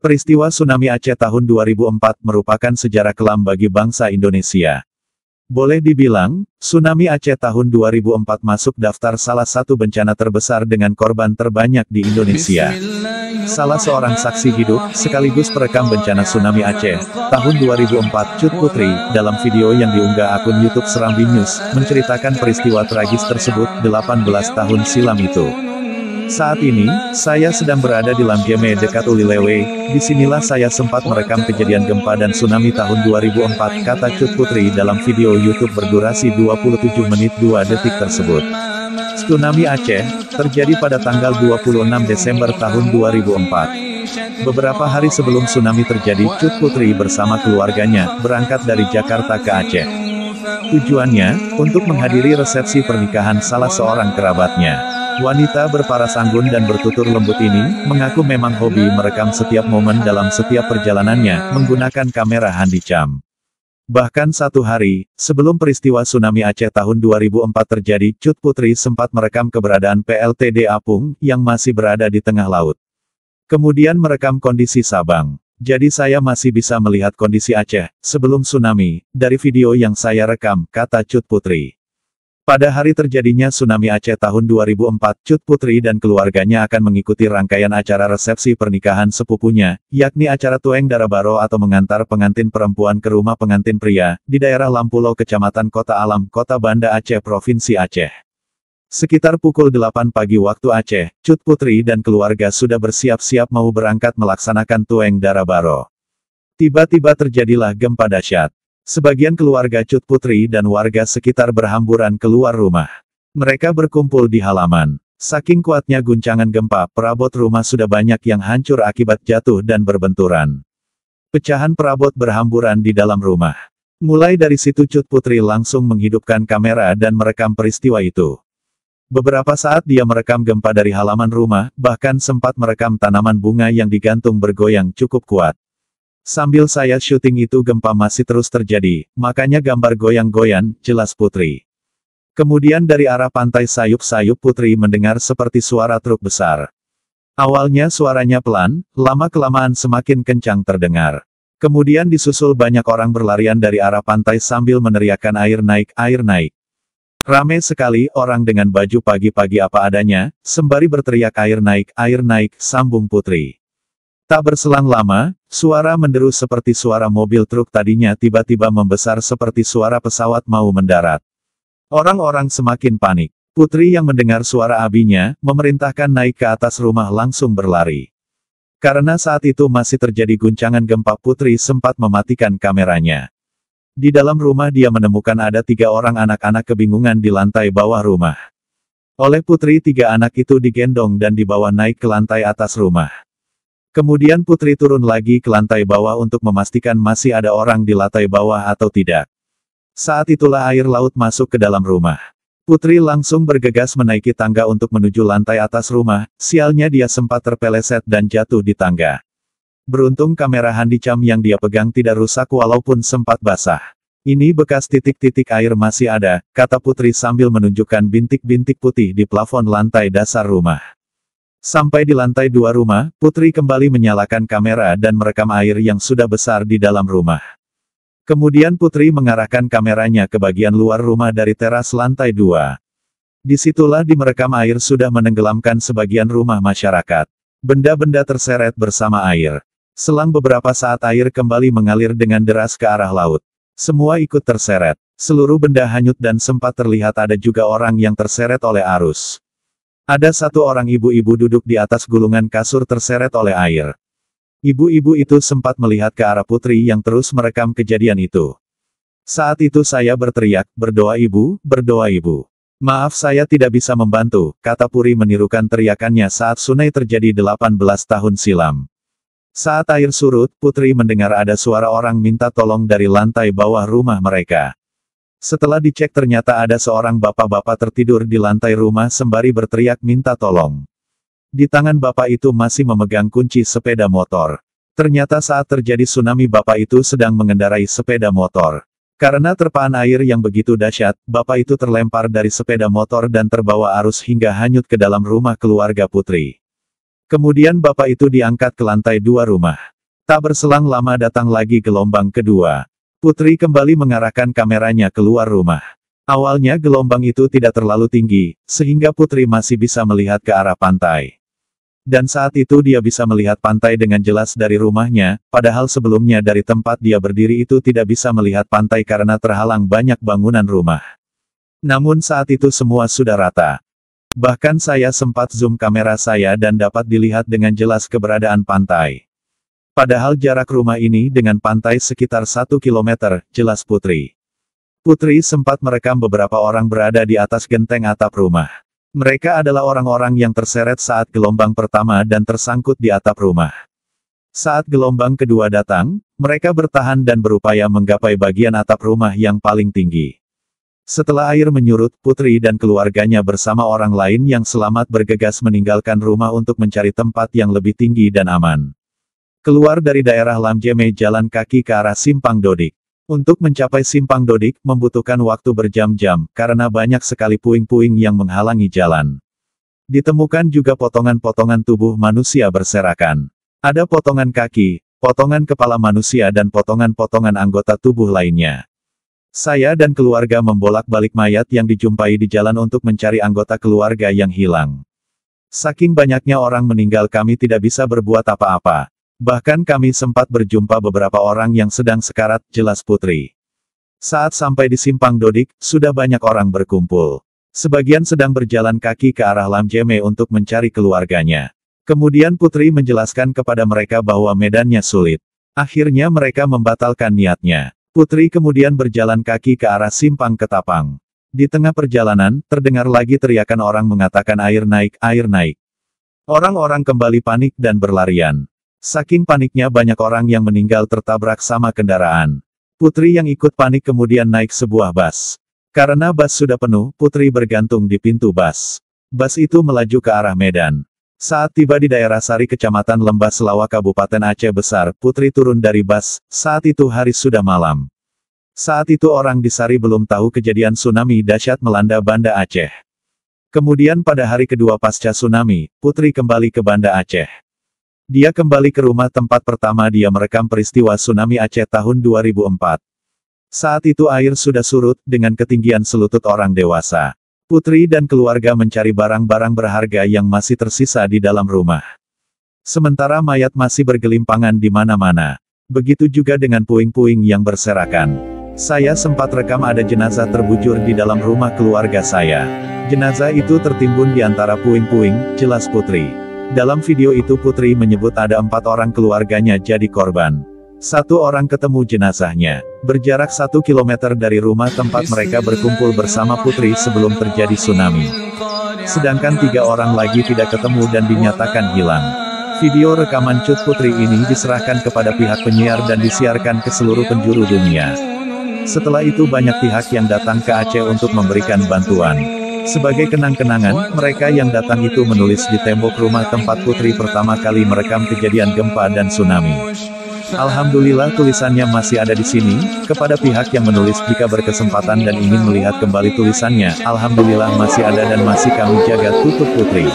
Peristiwa tsunami Aceh tahun 2004 merupakan sejarah kelam bagi bangsa Indonesia. Boleh dibilang, tsunami Aceh tahun 2004 masuk daftar salah satu bencana terbesar dengan korban terbanyak di Indonesia. Salah seorang saksi hidup, sekaligus perekam bencana tsunami Aceh, tahun 2004 Cut Putri, dalam video yang diunggah akun Youtube Serambi News, menceritakan peristiwa tragis tersebut, 18 tahun silam itu. Saat ini, saya sedang berada di Lamgeme dekat Ulilewe, disinilah saya sempat merekam kejadian gempa dan tsunami tahun 2004, kata Cut Putri dalam video YouTube berdurasi 27 menit 2 detik tersebut. Tsunami Aceh, terjadi pada tanggal 26 Desember tahun 2004. Beberapa hari sebelum tsunami terjadi, Cut Putri bersama keluarganya, berangkat dari Jakarta ke Aceh. Tujuannya, untuk menghadiri resepsi pernikahan salah seorang kerabatnya. Wanita berparas anggun dan bertutur lembut ini, mengaku memang hobi merekam setiap momen dalam setiap perjalanannya, menggunakan kamera handycam. Bahkan satu hari, sebelum peristiwa tsunami Aceh tahun 2004 terjadi, Cut Putri sempat merekam keberadaan PLTD Apung, yang masih berada di tengah laut. Kemudian merekam kondisi Sabang. Jadi saya masih bisa melihat kondisi Aceh, sebelum tsunami, dari video yang saya rekam, kata Cut Putri. Pada hari terjadinya tsunami Aceh tahun 2004, Cut Putri dan keluarganya akan mengikuti rangkaian acara resepsi pernikahan sepupunya, yakni acara Tueng Darabaro atau mengantar pengantin perempuan ke rumah pengantin pria, di daerah Lampulo, Kecamatan Kota Alam, Kota Banda Aceh, Provinsi Aceh. Sekitar pukul 8 pagi waktu Aceh, Cut Putri dan keluarga sudah bersiap-siap mau berangkat melaksanakan Tueng Darabaro. Tiba-tiba terjadilah gempa dahsyat. Sebagian keluarga Cut Putri dan warga sekitar berhamburan keluar rumah. Mereka berkumpul di halaman. Saking kuatnya guncangan gempa, perabot rumah sudah banyak yang hancur akibat jatuh dan berbenturan. Pecahan perabot berhamburan di dalam rumah. Mulai dari situ Cut Putri langsung menghidupkan kamera dan merekam peristiwa itu. Beberapa saat dia merekam gempa dari halaman rumah, bahkan sempat merekam tanaman bunga yang digantung bergoyang cukup kuat. Sambil saya syuting itu gempa masih terus terjadi, makanya gambar goyang-goyan, jelas Putri. Kemudian dari arah pantai sayup-sayup Putri mendengar seperti suara truk besar. Awalnya suaranya pelan, lama-kelamaan semakin kencang terdengar. Kemudian disusul banyak orang berlarian dari arah pantai sambil meneriakkan air naik, air naik. Rame sekali orang dengan baju pagi-pagi apa adanya, sembari berteriak air naik, air naik, sambung putri. Tak berselang lama, suara menderu seperti suara mobil truk tadinya tiba-tiba membesar seperti suara pesawat mau mendarat. Orang-orang semakin panik. Putri yang mendengar suara abinya, memerintahkan naik ke atas rumah langsung berlari. Karena saat itu masih terjadi guncangan gempa Putri sempat mematikan kameranya. Di dalam rumah dia menemukan ada tiga orang anak-anak kebingungan di lantai bawah rumah. Oleh Putri tiga anak itu digendong dan dibawa naik ke lantai atas rumah. Kemudian putri turun lagi ke lantai bawah untuk memastikan masih ada orang di lantai bawah atau tidak. Saat itulah air laut masuk ke dalam rumah. Putri langsung bergegas menaiki tangga untuk menuju lantai atas rumah, sialnya dia sempat terpeleset dan jatuh di tangga. Beruntung kamera handicam yang dia pegang tidak rusak walaupun sempat basah. Ini bekas titik-titik air masih ada, kata Putri sambil menunjukkan bintik-bintik putih di plafon lantai dasar rumah. Sampai di lantai dua rumah, Putri kembali menyalakan kamera dan merekam air yang sudah besar di dalam rumah. Kemudian Putri mengarahkan kameranya ke bagian luar rumah dari teras lantai dua. Disitulah di merekam air sudah menenggelamkan sebagian rumah masyarakat. Benda-benda terseret bersama air. Selang beberapa saat air kembali mengalir dengan deras ke arah laut. Semua ikut terseret. Seluruh benda hanyut dan sempat terlihat ada juga orang yang terseret oleh arus. Ada satu orang ibu-ibu duduk di atas gulungan kasur terseret oleh air. Ibu-ibu itu sempat melihat ke arah putri yang terus merekam kejadian itu. Saat itu saya berteriak, berdoa ibu, berdoa ibu. Maaf saya tidak bisa membantu, kata Puri menirukan teriakannya saat Sunai terjadi 18 tahun silam. Saat air surut, Putri mendengar ada suara orang minta tolong dari lantai bawah rumah mereka. Setelah dicek ternyata ada seorang bapak-bapak tertidur di lantai rumah sembari berteriak minta tolong. Di tangan bapak itu masih memegang kunci sepeda motor. Ternyata saat terjadi tsunami bapak itu sedang mengendarai sepeda motor. Karena terpaan air yang begitu dahsyat, bapak itu terlempar dari sepeda motor dan terbawa arus hingga hanyut ke dalam rumah keluarga putri. Kemudian bapak itu diangkat ke lantai dua rumah. Tak berselang lama datang lagi gelombang kedua. Putri kembali mengarahkan kameranya keluar rumah. Awalnya gelombang itu tidak terlalu tinggi, sehingga Putri masih bisa melihat ke arah pantai. Dan saat itu dia bisa melihat pantai dengan jelas dari rumahnya, padahal sebelumnya dari tempat dia berdiri itu tidak bisa melihat pantai karena terhalang banyak bangunan rumah. Namun saat itu semua sudah rata. Bahkan saya sempat zoom kamera saya dan dapat dilihat dengan jelas keberadaan pantai. Padahal jarak rumah ini dengan pantai sekitar satu kilometer, jelas Putri. Putri sempat merekam beberapa orang berada di atas genteng atap rumah. Mereka adalah orang-orang yang terseret saat gelombang pertama dan tersangkut di atap rumah. Saat gelombang kedua datang, mereka bertahan dan berupaya menggapai bagian atap rumah yang paling tinggi. Setelah air menyurut, Putri dan keluarganya bersama orang lain yang selamat bergegas meninggalkan rumah untuk mencari tempat yang lebih tinggi dan aman. Keluar dari daerah Lamjeme jalan kaki ke arah Simpang Dodik. Untuk mencapai Simpang Dodik membutuhkan waktu berjam-jam, karena banyak sekali puing-puing yang menghalangi jalan. Ditemukan juga potongan-potongan tubuh manusia berserakan. Ada potongan kaki, potongan kepala manusia dan potongan-potongan anggota tubuh lainnya. Saya dan keluarga membolak-balik mayat yang dijumpai di jalan untuk mencari anggota keluarga yang hilang. Saking banyaknya orang meninggal kami tidak bisa berbuat apa-apa. Bahkan kami sempat berjumpa beberapa orang yang sedang sekarat, jelas Putri. Saat sampai di simpang Dodik, sudah banyak orang berkumpul. Sebagian sedang berjalan kaki ke arah Lam Lamjeme untuk mencari keluarganya. Kemudian Putri menjelaskan kepada mereka bahwa medannya sulit. Akhirnya mereka membatalkan niatnya. Putri kemudian berjalan kaki ke arah simpang Ketapang. Di tengah perjalanan, terdengar lagi teriakan orang mengatakan air naik, air naik. Orang-orang kembali panik dan berlarian. Saking paniknya banyak orang yang meninggal tertabrak sama kendaraan. Putri yang ikut panik kemudian naik sebuah bus. Karena bus sudah penuh, Putri bergantung di pintu bus. Bus itu melaju ke arah Medan. Saat tiba di daerah Sari Kecamatan Lembah Selawa Kabupaten Aceh Besar, Putri turun dari bus. saat itu hari sudah malam. Saat itu orang di Sari belum tahu kejadian tsunami dahsyat melanda Banda Aceh. Kemudian pada hari kedua pasca tsunami, Putri kembali ke Banda Aceh. Dia kembali ke rumah tempat pertama dia merekam peristiwa tsunami Aceh tahun 2004. Saat itu air sudah surut, dengan ketinggian selutut orang dewasa. Putri dan keluarga mencari barang-barang berharga yang masih tersisa di dalam rumah. Sementara mayat masih bergelimpangan di mana-mana. Begitu juga dengan puing-puing yang berserakan. Saya sempat rekam ada jenazah terbujur di dalam rumah keluarga saya. Jenazah itu tertimbun di antara puing-puing, jelas putri. Dalam video itu Putri menyebut ada empat orang keluarganya jadi korban. Satu orang ketemu jenazahnya. Berjarak satu kilometer dari rumah tempat mereka berkumpul bersama Putri sebelum terjadi tsunami. Sedangkan tiga orang lagi tidak ketemu dan dinyatakan hilang. Video rekaman Cut Putri ini diserahkan kepada pihak penyiar dan disiarkan ke seluruh penjuru dunia. Setelah itu banyak pihak yang datang ke Aceh untuk memberikan bantuan. Sebagai kenang-kenangan, mereka yang datang itu menulis di tembok rumah tempat putri pertama kali merekam kejadian gempa dan tsunami. Alhamdulillah tulisannya masih ada di sini, kepada pihak yang menulis jika berkesempatan dan ingin melihat kembali tulisannya, Alhamdulillah masih ada dan masih kami jaga tutup putri.